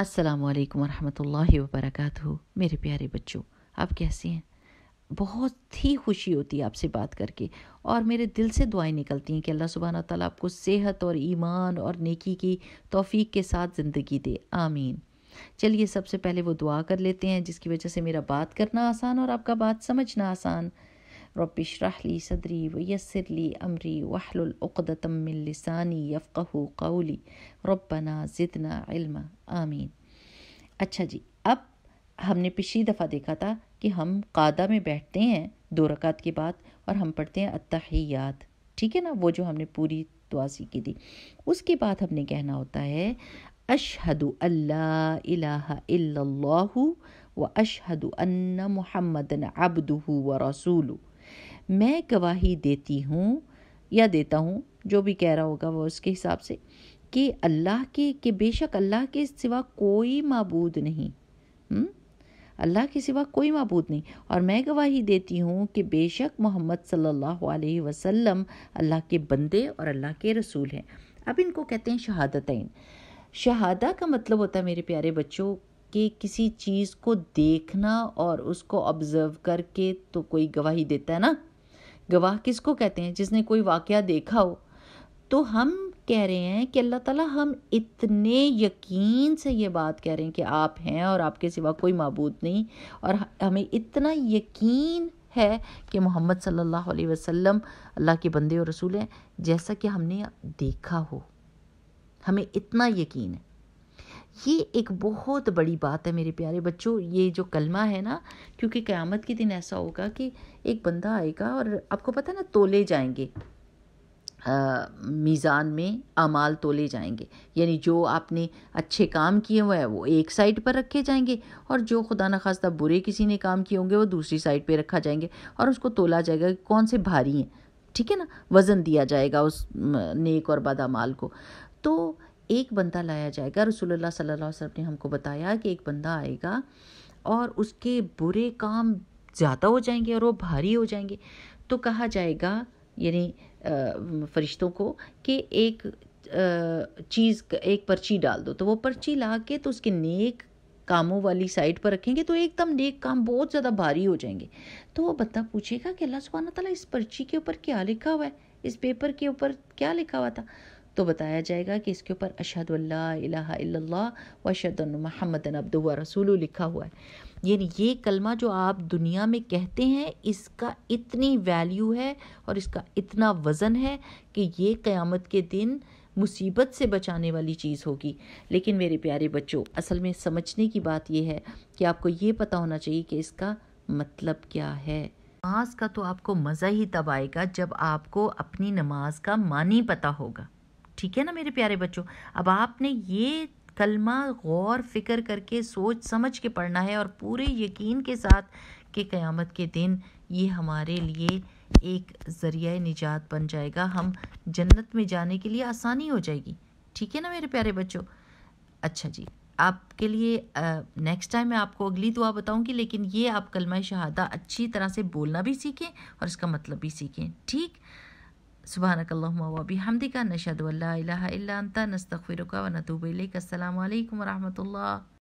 अस्सलाम वालेकुम रहमतुल्लाहि व बरकातहू मेरे प्यारे बच्चों आप कैसे हैं बहुत ही खुशी होती है आपसे बात करके और मेरे दिल से दुआएं निकलती हैं कि अल्लाह सुबहाना ताला आपको सेहत और ईमान और नेकी की तौफीक के साथ ज़िंदगी दे आमीन चलिए सबसे पहले वो दुआ कर लेते हैं जिसकी वजह से मेरा बात करना आसान और आपका बात समझना आसान رب اشرح لي صدري ويسر لي أمري واحلل عقدة من लिसानी यफ़क़ कौली रब्बना ज़िदना इल्मा आमीन अच्छा जी अब हमने पिछली दफ़ा देखा था कि हम कादा में बैठते हैं दो रकात के बाद और हम पढ़ते हैं अतहियात ठीक है ना वो जो हमने पूरी दुआ सीखी थी उसके बाद हमने कहना होता है अशहद अल्लाह इल्लल्लाहु व अशहदु अन्न मुहम्मदन अब्दुहु व रसूलू मैं गवाही देती हूँ या देता हूँ जो भी कह रहा होगा वो उसके हिसाब से कि अल्लाह के कि बेशक अल्लाह के सिवा कोई मबूद नहीं अल्लाह के सिवा कोई मबूद नहीं और मैं गवाही देती हूँ कि बेशक मोहम्मद सल्लल्लाहु अलैहि वसल्लम अल्लाह के बंदे और अल्लाह के रसूल हैं अब इनको कहते हैं शहादतें शहादा का मतलब होता है मेरे प्यारे बच्चों के किसी चीज़ को देखना और उसको ऑब्ज़र्व करके तो कोई गवाही देता है ना गवाह किसको कहते हैं जिसने कोई वाक़ देखा हो तो हम कह रहे हैं कि अल्लाह ताला हम इतने यकीन से ये बात कह रहे हैं कि आप हैं और आपके सिवा कोई मबूद नहीं और हमें इतना यकीन है कि मोहम्मद सल्लल्लाहु अलैहि वसल्लम अल्लाह के बंदे और रसूल हैं जैसा कि हमने देखा हो हमें इतना यकीन है ये एक बहुत बड़ी बात है मेरे प्यारे बच्चों ये जो कलमा है ना क्योंकि क़यामत के दिन ऐसा होगा कि एक बंदा आएगा और आपको पता है ना तोले जाएंगे मीज़ान में अमाल तोले जाएंगे यानी जो आपने अच्छे काम किए हुए हैं वो एक साइड पर रखे जाएंगे और जो खुदा न खास्ता बुरे किसी ने काम किए होंगे वो दूसरी साइड पे रखा जाएंगे और उसको तोला जाएगा कि कौन से भारी हैं ठीक है ना वज़न दिया जाएगा उस नेक और बद को तो एक बंदा लाया जाएगा रसूलुल्लाह सल्लल्लाहु अलैहि वसल्लम ने हमको बताया कि एक बंदा आएगा और उसके बुरे काम ज़्यादा हो जाएंगे और वो भारी हो जाएंगे तो कहा जाएगा यानी फरिश्तों को कि एक चीज़ एक पर्ची डाल दो तो वो पर्ची ला के तो उसके नेक कामों वाली साइड पर रखेंगे तो एकदम नेक काम बहुत ज़्यादा भारी हो जाएंगे तो वो बंदा पूछेगा कि अल्लाह सुबहाना तला इस पर्ची के ऊपर क्या लिखा हुआ है इस पेपर के ऊपर क्या लिखा हुआ था तो बताया जाएगा कि इसके ऊपर अशदुल्ला अल्ला व अशद महमदन रसूल लिखा हुआ है यानी ये कलमा जो आप दुनिया में कहते हैं इसका इतनी वैल्यू है और इसका इतना वज़न है कि ये क़यामत के दिन मुसीबत से बचाने वाली चीज़ होगी लेकिन मेरे प्यारे बच्चों असल में समझने की बात यह है कि आपको ये पता होना चाहिए कि इसका मतलब क्या है नमाज का तो आपको मज़ा ही तब आएगा जब आपको अपनी नमाज का मानी पता होगा ठीक है ना मेरे प्यारे बच्चों अब आपने ये कलमा गौर फिक्र करके सोच समझ के पढ़ना है और पूरे यकीन के साथ कि क़यामत के दिन ये हमारे लिए एक ज़रिया निजात बन जाएगा हम जन्नत में जाने के लिए आसानी हो जाएगी ठीक है ना मेरे प्यारे बच्चों अच्छा जी आपके लिए नेक्स्ट टाइम मैं आपको अगली दुआ बताऊंगी लेकिन ये आप कलमा शहादा अच्छी तरह से बोलना भी सीखें और इसका मतलब भी सीखें ठीक سبحانك اللهم وبحمدك نشهد أن لا إله إلا أنت نستغفرك ونتوب إليك السلام عليكم ورحمة الله